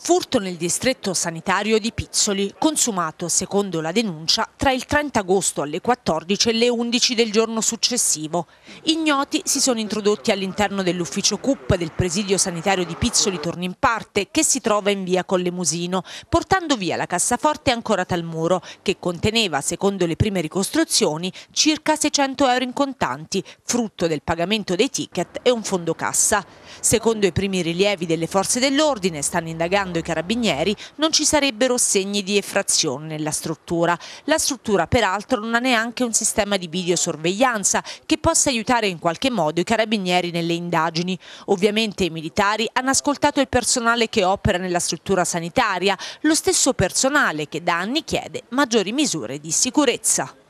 Furto nel distretto sanitario di Pizzoli, consumato, secondo la denuncia, tra il 30 agosto alle 14 e le 11 del giorno successivo. Ignoti si sono introdotti all'interno dell'ufficio CUP del presidio sanitario di Pizzoli Torno in Parte, che si trova in via Collemusino, portando via la cassaforte ancora al muro, che conteneva, secondo le prime ricostruzioni, circa 600 euro in contanti, frutto del pagamento dei ticket e un fondo cassa. Secondo i primi rilievi delle forze dell'ordine, stanno indagando secondo i carabinieri non ci sarebbero segni di effrazione nella struttura. La struttura peraltro non ha neanche un sistema di videosorveglianza che possa aiutare in qualche modo i carabinieri nelle indagini. Ovviamente i militari hanno ascoltato il personale che opera nella struttura sanitaria, lo stesso personale che da anni chiede maggiori misure di sicurezza.